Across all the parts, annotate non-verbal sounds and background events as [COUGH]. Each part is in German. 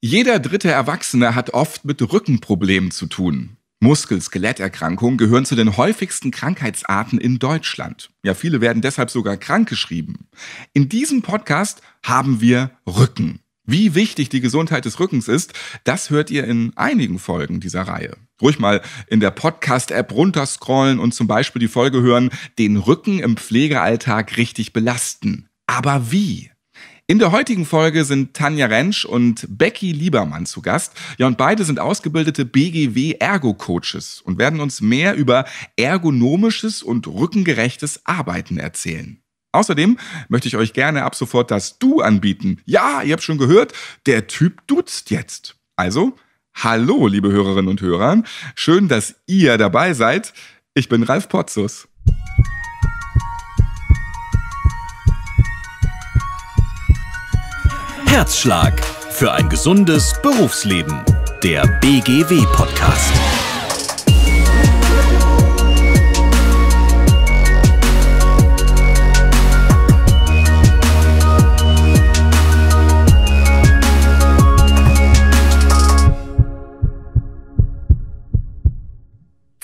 Jeder dritte Erwachsene hat oft mit Rückenproblemen zu tun. Muskel-Skeletterkrankungen gehören zu den häufigsten Krankheitsarten in Deutschland. Ja, viele werden deshalb sogar krankgeschrieben. In diesem Podcast haben wir Rücken. Wie wichtig die Gesundheit des Rückens ist, das hört ihr in einigen Folgen dieser Reihe. Ruhig mal in der Podcast-App runterscrollen und zum Beispiel die Folge hören, den Rücken im Pflegealltag richtig belasten. Aber wie? In der heutigen Folge sind Tanja Rentsch und Becky Liebermann zu Gast. Ja, und beide sind ausgebildete BGW-Ergo-Coaches und werden uns mehr über ergonomisches und rückengerechtes Arbeiten erzählen. Außerdem möchte ich euch gerne ab sofort das Du anbieten. Ja, ihr habt schon gehört, der Typ duzt jetzt. Also, hallo, liebe Hörerinnen und Hörer. Schön, dass ihr dabei seid. Ich bin Ralf Potzus. Herzschlag für ein gesundes Berufsleben. Der BGW-Podcast.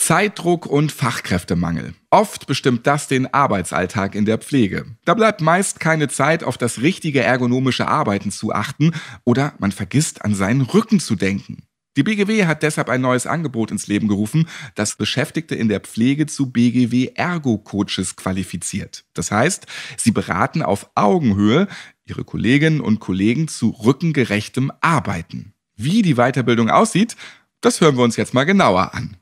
Zeitdruck und Fachkräftemangel. Oft bestimmt das den Arbeitsalltag in der Pflege. Da bleibt meist keine Zeit, auf das richtige ergonomische Arbeiten zu achten oder man vergisst, an seinen Rücken zu denken. Die BGW hat deshalb ein neues Angebot ins Leben gerufen, das Beschäftigte in der Pflege zu BGW Ergo Coaches qualifiziert. Das heißt, sie beraten auf Augenhöhe ihre Kolleginnen und Kollegen zu rückengerechtem Arbeiten. Wie die Weiterbildung aussieht, das hören wir uns jetzt mal genauer an.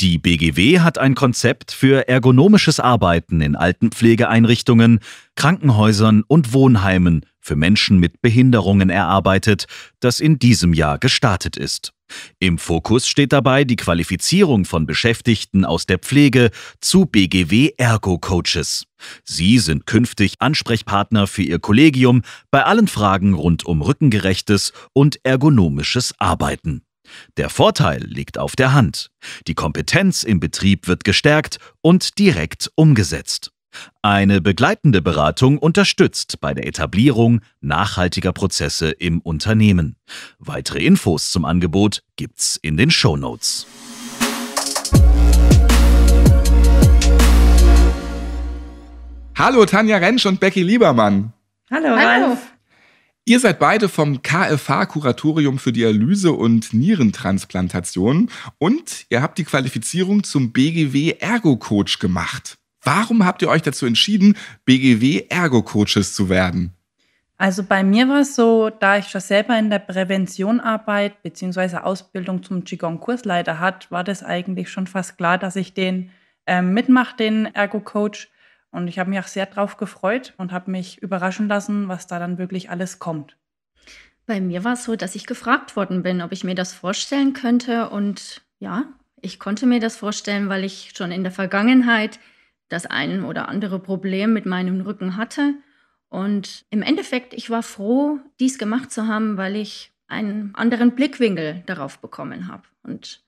Die BGW hat ein Konzept für ergonomisches Arbeiten in Altenpflegeeinrichtungen, Krankenhäusern und Wohnheimen für Menschen mit Behinderungen erarbeitet, das in diesem Jahr gestartet ist. Im Fokus steht dabei die Qualifizierung von Beschäftigten aus der Pflege zu BGW Ergo Coaches. Sie sind künftig Ansprechpartner für ihr Kollegium bei allen Fragen rund um rückengerechtes und ergonomisches Arbeiten. Der Vorteil liegt auf der Hand. Die Kompetenz im Betrieb wird gestärkt und direkt umgesetzt. Eine begleitende Beratung unterstützt bei der Etablierung nachhaltiger Prozesse im Unternehmen. Weitere Infos zum Angebot gibt's in den Show Notes. Hallo Tanja Rentsch und Becky Liebermann. Hallo. Hallo. Ralf. Ihr seid beide vom KFH-Kuratorium für Dialyse und Nierentransplantation und ihr habt die Qualifizierung zum BGW Ergo-Coach gemacht. Warum habt ihr euch dazu entschieden, BGW Ergo-Coaches zu werden? Also bei mir war es so, da ich schon selber in der Prävention arbeite, beziehungsweise Ausbildung zum Qigong-Kursleiter hat, war das eigentlich schon fast klar, dass ich den äh, mitmache, den Ergo-Coach. Und ich habe mich auch sehr drauf gefreut und habe mich überraschen lassen, was da dann wirklich alles kommt. Bei mir war es so, dass ich gefragt worden bin, ob ich mir das vorstellen könnte. Und ja, ich konnte mir das vorstellen, weil ich schon in der Vergangenheit das ein oder andere Problem mit meinem Rücken hatte. Und im Endeffekt, ich war froh, dies gemacht zu haben, weil ich einen anderen Blickwinkel darauf bekommen habe. Und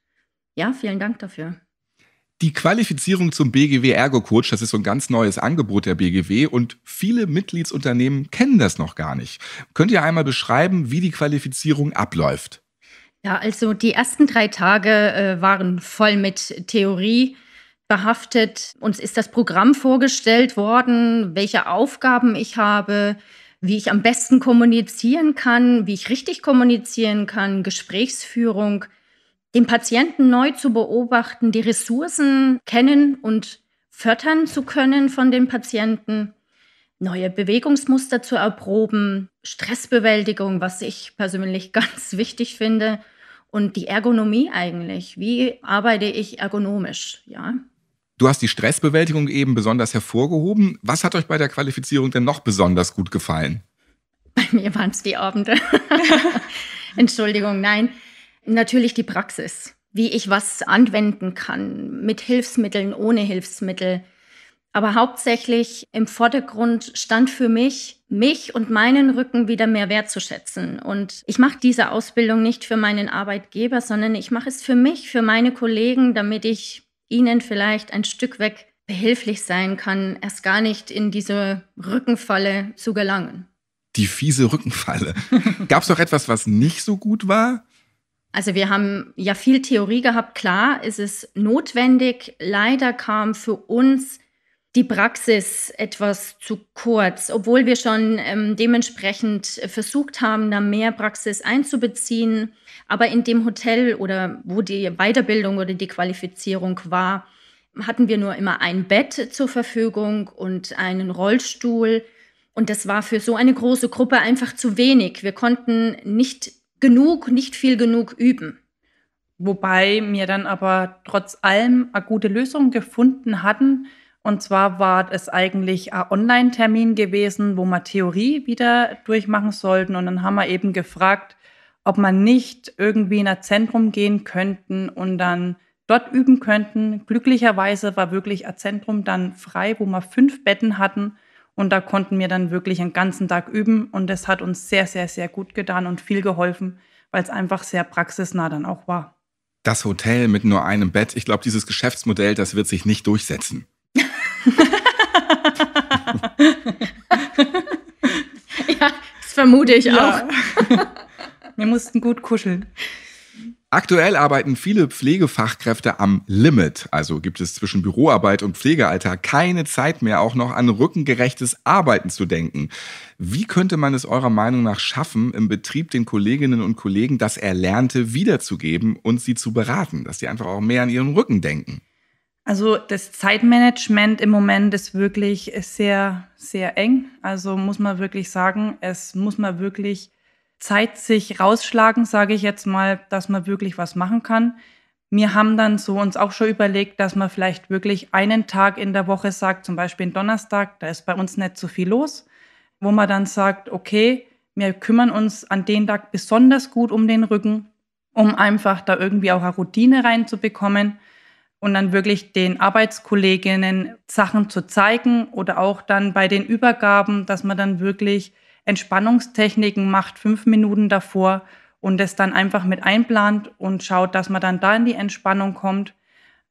ja, vielen Dank dafür. Die Qualifizierung zum BGW Ergo Coach, das ist so ein ganz neues Angebot der BGW und viele Mitgliedsunternehmen kennen das noch gar nicht. Könnt ihr einmal beschreiben, wie die Qualifizierung abläuft? Ja, also die ersten drei Tage äh, waren voll mit Theorie behaftet. Uns ist das Programm vorgestellt worden, welche Aufgaben ich habe, wie ich am besten kommunizieren kann, wie ich richtig kommunizieren kann, Gesprächsführung, den Patienten neu zu beobachten, die Ressourcen kennen und fördern zu können von den Patienten, neue Bewegungsmuster zu erproben, Stressbewältigung, was ich persönlich [LAUGHS] ganz wichtig finde, und die Ergonomie eigentlich. Wie arbeite ich ergonomisch, ja? Du hast die Stressbewältigung eben besonders hervorgehoben. Was hat euch bei der Qualifizierung denn noch besonders gut gefallen? Bei mir waren es die Abende. [LAUGHS] Entschuldigung, nein. Natürlich die Praxis, wie ich was anwenden kann, mit Hilfsmitteln, ohne Hilfsmittel. Aber hauptsächlich im Vordergrund stand für mich, mich und meinen Rücken wieder mehr wertzuschätzen. Und ich mache diese Ausbildung nicht für meinen Arbeitgeber, sondern ich mache es für mich, für meine Kollegen, damit ich ihnen vielleicht ein Stück weg behilflich sein kann, erst gar nicht in diese Rückenfalle zu gelangen. Die fiese Rückenfalle. Gab es noch etwas, was nicht so gut war? Also wir haben ja viel Theorie gehabt, klar ist es notwendig. Leider kam für uns die Praxis etwas zu kurz, obwohl wir schon ähm, dementsprechend versucht haben, da mehr Praxis einzubeziehen. Aber in dem Hotel oder wo die Weiterbildung oder die Qualifizierung war, hatten wir nur immer ein Bett zur Verfügung und einen Rollstuhl. Und das war für so eine große Gruppe einfach zu wenig. Wir konnten nicht genug, nicht viel genug üben. Wobei wir dann aber trotz allem eine gute Lösung gefunden hatten. Und zwar war es eigentlich ein Online-Termin gewesen, wo wir Theorie wieder durchmachen sollten. Und dann haben wir eben gefragt, ob man nicht irgendwie in ein Zentrum gehen könnten und dann dort üben könnten. Glücklicherweise war wirklich ein Zentrum dann frei, wo wir fünf Betten hatten und da konnten wir dann wirklich einen ganzen Tag üben und das hat uns sehr, sehr, sehr gut getan und viel geholfen, weil es einfach sehr praxisnah dann auch war. Das Hotel mit nur einem Bett, ich glaube, dieses Geschäftsmodell, das wird sich nicht durchsetzen. [LAUGHS] ja, das vermute ich ja. auch. [LAUGHS] wir mussten gut kuscheln. Aktuell arbeiten viele Pflegefachkräfte am Limit. Also gibt es zwischen Büroarbeit und Pflegealltag keine Zeit mehr, auch noch an rückengerechtes Arbeiten zu denken. Wie könnte man es eurer Meinung nach schaffen, im Betrieb den Kolleginnen und Kollegen das Erlernte wiederzugeben und sie zu beraten, dass sie einfach auch mehr an ihren Rücken denken? Also das Zeitmanagement im Moment ist wirklich sehr, sehr eng. Also muss man wirklich sagen, es muss man wirklich Zeit sich rausschlagen, sage ich jetzt mal, dass man wirklich was machen kann. Wir haben dann so uns auch schon überlegt, dass man vielleicht wirklich einen Tag in der Woche sagt, zum Beispiel einen Donnerstag, da ist bei uns nicht so viel los, wo man dann sagt, okay, wir kümmern uns an den Tag besonders gut um den Rücken, um einfach da irgendwie auch eine Routine reinzubekommen und dann wirklich den Arbeitskolleginnen Sachen zu zeigen oder auch dann bei den Übergaben, dass man dann wirklich Entspannungstechniken macht, fünf Minuten davor und das dann einfach mit einplant und schaut, dass man dann da in die Entspannung kommt.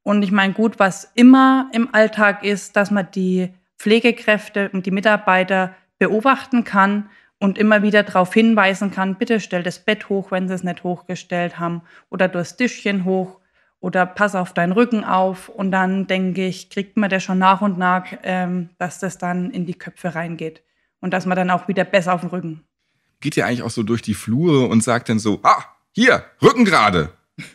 Und ich meine, gut, was immer im Alltag ist, dass man die Pflegekräfte und die Mitarbeiter beobachten kann und immer wieder darauf hinweisen kann, bitte stell das Bett hoch, wenn sie es nicht hochgestellt haben oder durchs Tischchen hoch oder pass auf deinen Rücken auf. Und dann denke ich, kriegt man das schon nach und nach, ähm, dass das dann in die Köpfe reingeht und dass man dann auch wieder besser auf dem Rücken. Geht ihr eigentlich auch so durch die Flure und sagt dann so, ah, hier, Rücken gerade. [LAUGHS]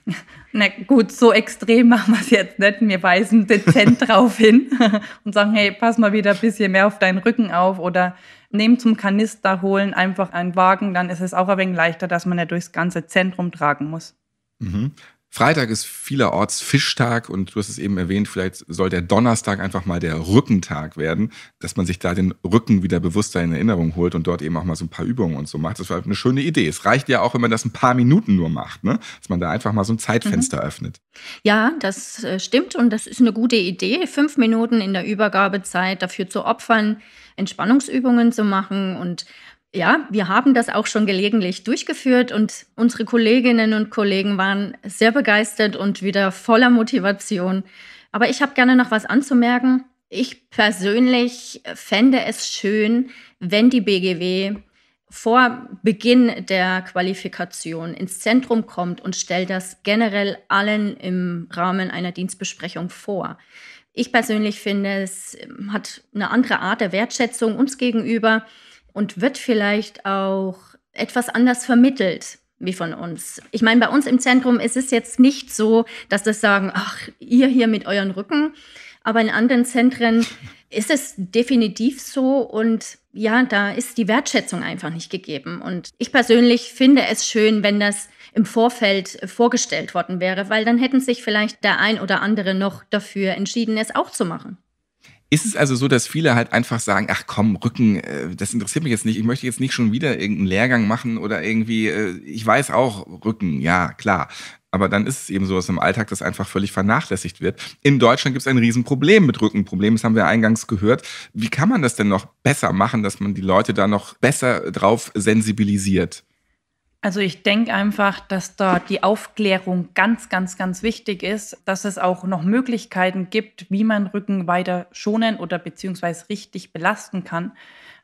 Na gut, so extrem machen wir es jetzt nicht. Wir weisen dezent [LAUGHS] drauf hin [LAUGHS] und sagen, hey, pass mal wieder ein bisschen mehr auf deinen Rücken auf oder nehmen zum Kanister holen einfach einen Wagen, dann ist es auch ein wenig leichter, dass man ja durchs ganze Zentrum tragen muss. Mhm. Freitag ist vielerorts Fischtag und du hast es eben erwähnt, vielleicht soll der Donnerstag einfach mal der Rückentag werden, dass man sich da den Rücken wieder bewusster in Erinnerung holt und dort eben auch mal so ein paar Übungen und so macht. Das war eine schöne Idee. Es reicht ja auch, wenn man das ein paar Minuten nur macht, ne? dass man da einfach mal so ein Zeitfenster mhm. öffnet. Ja, das äh, stimmt und das ist eine gute Idee, fünf Minuten in der Übergabezeit dafür zu opfern, Entspannungsübungen zu machen und ja, wir haben das auch schon gelegentlich durchgeführt und unsere Kolleginnen und Kollegen waren sehr begeistert und wieder voller Motivation. Aber ich habe gerne noch was anzumerken. Ich persönlich fände es schön, wenn die BGW vor Beginn der Qualifikation ins Zentrum kommt und stellt das generell allen im Rahmen einer Dienstbesprechung vor. Ich persönlich finde, es hat eine andere Art der Wertschätzung uns gegenüber und wird vielleicht auch etwas anders vermittelt wie von uns. Ich meine, bei uns im Zentrum ist es jetzt nicht so, dass das sagen, ach, ihr hier mit euren Rücken, aber in anderen Zentren [LAUGHS] ist es definitiv so und ja, da ist die Wertschätzung einfach nicht gegeben. Und ich persönlich finde es schön, wenn das im Vorfeld vorgestellt worden wäre, weil dann hätten sich vielleicht der ein oder andere noch dafür entschieden, es auch zu machen. Ist es also so, dass viele halt einfach sagen, ach komm, Rücken, äh, das interessiert mich jetzt nicht, ich möchte jetzt nicht schon wieder irgendeinen Lehrgang machen oder irgendwie, äh, ich weiß auch, Rücken, ja, klar. Aber dann ist es eben so, dass im Alltag das einfach völlig vernachlässigt wird. In Deutschland gibt es ein Riesenproblem mit Rückenproblemen, das haben wir eingangs gehört. Wie kann man das denn noch besser machen, dass man die Leute da noch besser drauf sensibilisiert? Also ich denke einfach, dass da die Aufklärung ganz, ganz, ganz wichtig ist, dass es auch noch Möglichkeiten gibt, wie man Rücken weiter schonen oder beziehungsweise richtig belasten kann.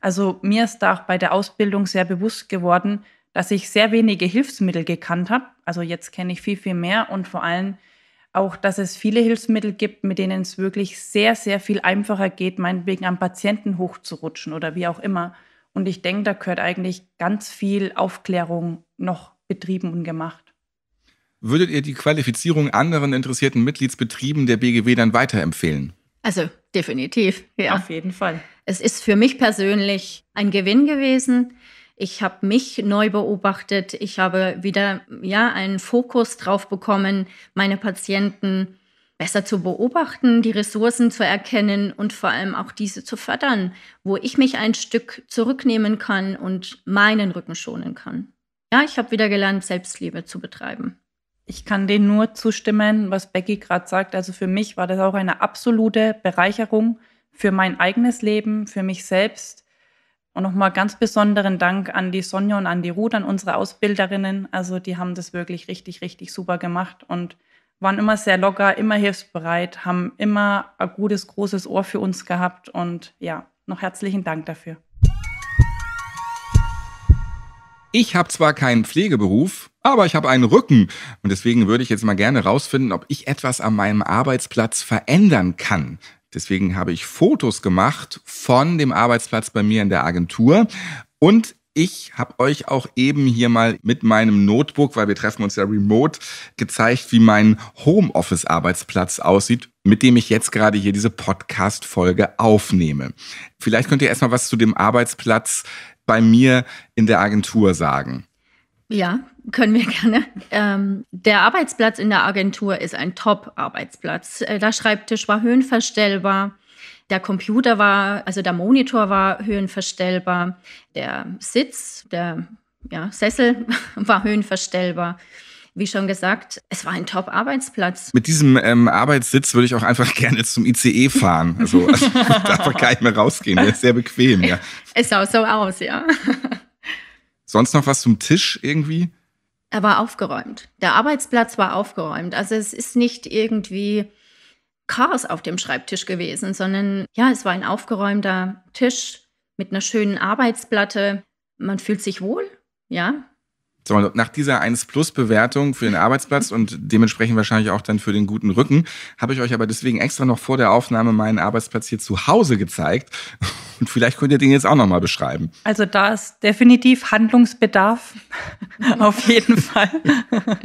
Also mir ist da auch bei der Ausbildung sehr bewusst geworden, dass ich sehr wenige Hilfsmittel gekannt habe. Also jetzt kenne ich viel, viel mehr und vor allem auch, dass es viele Hilfsmittel gibt, mit denen es wirklich sehr, sehr viel einfacher geht, meinetwegen am Patienten hochzurutschen oder wie auch immer. Und ich denke, da gehört eigentlich ganz viel Aufklärung noch betrieben und gemacht. Würdet ihr die Qualifizierung anderen interessierten Mitgliedsbetrieben der BGW dann weiterempfehlen? Also definitiv, ja. Auf jeden Fall. Es ist für mich persönlich ein Gewinn gewesen. Ich habe mich neu beobachtet. Ich habe wieder ja einen Fokus drauf bekommen, meine Patienten besser zu beobachten, die Ressourcen zu erkennen und vor allem auch diese zu fördern, wo ich mich ein Stück zurücknehmen kann und meinen Rücken schonen kann. Ja, ich habe wieder gelernt, Selbstliebe zu betreiben. Ich kann denen nur zustimmen, was Becky gerade sagt. Also für mich war das auch eine absolute Bereicherung für mein eigenes Leben, für mich selbst. Und nochmal ganz besonderen Dank an die Sonja und an die Ruth, an unsere Ausbilderinnen. Also die haben das wirklich richtig, richtig super gemacht und waren immer sehr locker, immer hilfsbereit, haben immer ein gutes, großes Ohr für uns gehabt. Und ja, noch herzlichen Dank dafür. Ich habe zwar keinen Pflegeberuf, aber ich habe einen Rücken und deswegen würde ich jetzt mal gerne rausfinden, ob ich etwas an meinem Arbeitsplatz verändern kann. Deswegen habe ich Fotos gemacht von dem Arbeitsplatz bei mir in der Agentur und ich habe euch auch eben hier mal mit meinem Notebook, weil wir treffen uns ja remote, gezeigt, wie mein Homeoffice-Arbeitsplatz aussieht, mit dem ich jetzt gerade hier diese Podcast-Folge aufnehme. Vielleicht könnt ihr erstmal was zu dem Arbeitsplatz bei mir in der Agentur sagen? Ja, können wir gerne. Ähm, der Arbeitsplatz in der Agentur ist ein Top-Arbeitsplatz. Äh, der Schreibtisch war höhenverstellbar. Der Computer war, also der Monitor war höhenverstellbar. Der Sitz, der ja, Sessel [LAUGHS] war höhenverstellbar wie schon gesagt, es war ein Top-Arbeitsplatz. Mit diesem ähm, Arbeitssitz würde ich auch einfach [LAUGHS] gerne zum ICE fahren. Also, [LAUGHS] also da gar nicht mehr rausgehen. Der ist sehr bequem, ja. Es sah so aus, ja. Sonst noch was zum Tisch irgendwie? Er war aufgeräumt. Der Arbeitsplatz war aufgeräumt. Also es ist nicht irgendwie Chaos auf dem Schreibtisch gewesen, sondern ja, es war ein aufgeräumter Tisch mit einer schönen Arbeitsplatte. Man fühlt sich wohl, ja. Mal, nach dieser 1 Plus Bewertung für den Arbeitsplatz und dementsprechend wahrscheinlich auch dann für den guten Rücken, habe ich euch aber deswegen extra noch vor der Aufnahme meinen Arbeitsplatz hier zu Hause gezeigt. [LAUGHS] Und vielleicht könnt ihr den jetzt auch nochmal beschreiben. Also da ist definitiv Handlungsbedarf, [LAUGHS] auf jeden Fall.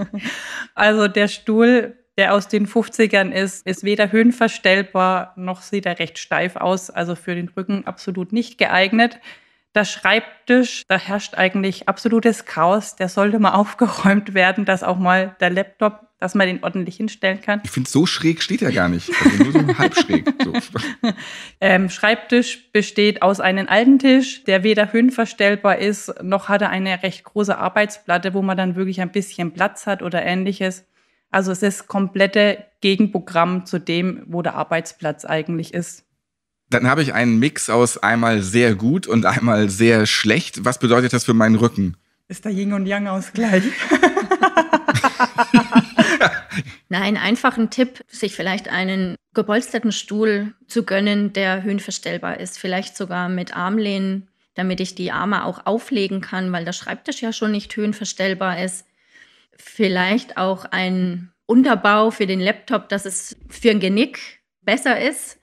[LAUGHS] also der Stuhl, der aus den 50ern ist, ist weder höhenverstellbar noch sieht er recht steif aus. Also für den Rücken absolut nicht geeignet der Schreibtisch, da herrscht eigentlich absolutes Chaos. Der sollte mal [LAUGHS] aufgeräumt werden, dass auch mal der Laptop, dass man den ordentlich hinstellen kann. Ich finde, so schräg steht er gar nicht. Also nur so [LAUGHS] halb schräg. So. [LAUGHS] Ähm, Schreibtisch besteht aus einem alten Tisch, der weder höhenverstellbar ist, noch hat er eine recht große Arbeitsplatte, wo man dann wirklich ein bisschen Platz hat oder ähnliches. Also es ist komplette Gegenprogramm zu dem, wo der Arbeitsplatz eigentlich ist. Dann habe ich einen Mix aus einmal sehr gut und einmal sehr schlecht. Was bedeutet das für meinen Rücken? Ist da Yin und Yang Ausgleich? [LAUGHS] Nein, einfach ein Tipp, sich vielleicht einen gepolsterten Stuhl zu gönnen, der höhenverstellbar ist. Vielleicht sogar mit Armlehnen, damit ich die Arme auch auflegen kann, weil der Schreibtisch ja schon nicht höhenverstellbar ist. Vielleicht auch ein Unterbau für den Laptop, dass es für ein Genick besser ist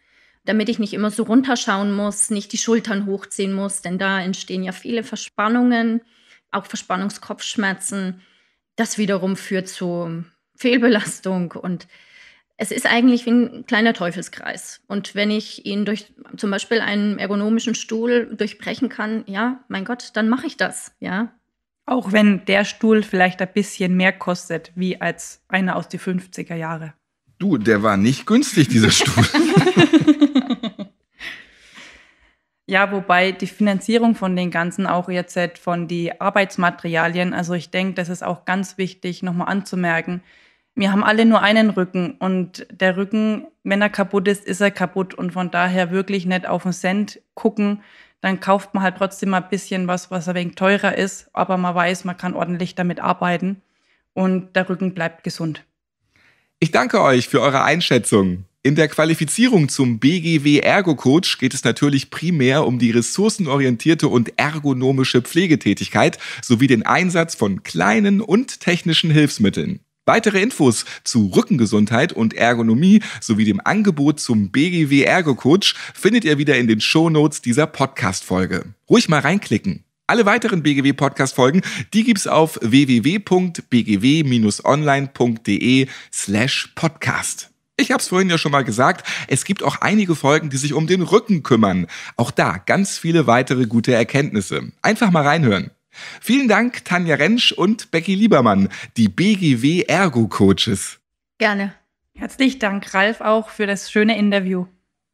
damit ich nicht immer so runterschauen muss, nicht die Schultern hochziehen muss, denn da entstehen ja viele Verspannungen, auch Verspannungskopfschmerzen. Das wiederum führt zu Fehlbelastung und es ist eigentlich wie ein kleiner Teufelskreis. Und wenn ich ihn durch zum Beispiel einen ergonomischen Stuhl durchbrechen kann, ja, mein Gott, dann mache ich das, ja. Auch wenn der Stuhl vielleicht ein bisschen mehr kostet, wie als einer aus den 50er Jahren. Du, der war nicht günstig, dieser [LAUGHS] Stuhl. ja, wobei die Finanzierung von den Ganzen auch jetzt halt von den Arbeitsmaterialien, also ich denke, das ist auch ganz wichtig, nochmal anzumerken. Wir haben alle nur einen Rücken und der Rücken, wenn er kaputt ist, ist er kaputt und von daher wirklich nicht auf den Cent gucken. Dann kauft man halt trotzdem mal ein bisschen was, was ein wenig teurer ist, aber man weiß, man kann ordentlich damit arbeiten und der Rücken bleibt gesund. Ich danke euch für eure Einschätzung. In der Qualifizierung zum BGW Ergo Coach geht es natürlich primär um die ressourcenorientierte und ergonomische Pflegetätigkeit sowie den Einsatz von kleinen und technischen Hilfsmitteln. Weitere Infos zu Rückengesundheit und Ergonomie sowie dem Angebot zum BGW Ergo Coach findet ihr wieder in den Shownotes dieser Podcast Folge. Ruhig mal reinklicken. Alle weiteren BGW Podcast Folgen, die gibt's auf www.bgw-online.de slash podcast. Ich habe es vorhin ja schon mal gesagt, es gibt auch einige Folgen, die sich um den Rücken kümmern. Auch da ganz viele weitere gute Erkenntnisse. Einfach mal reinhören. Vielen Dank, Tanja Rentsch und Becky Liebermann, die BGW Ergo Coaches. Gerne. Herzlichen Dank, Ralf, auch für das schöne Interview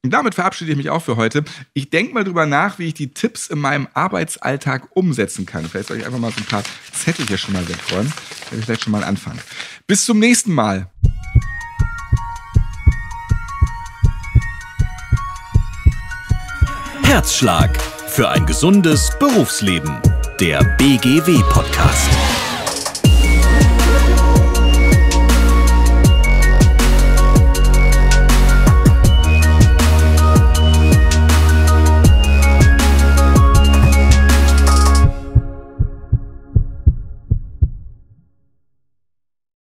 damit verabschiede ich mich auch für heute. Ich denke mal drüber nach, wie ich die Tipps in meinem Arbeitsalltag umsetzen kann. Vielleicht soll ich einfach mal so ein paar Zettel hier schon mal wegräumen. Werde ich vielleicht schon mal anfangen. Bis zum nächsten Mal. Herzschlag für ein gesundes Berufsleben. Der BGW-Podcast.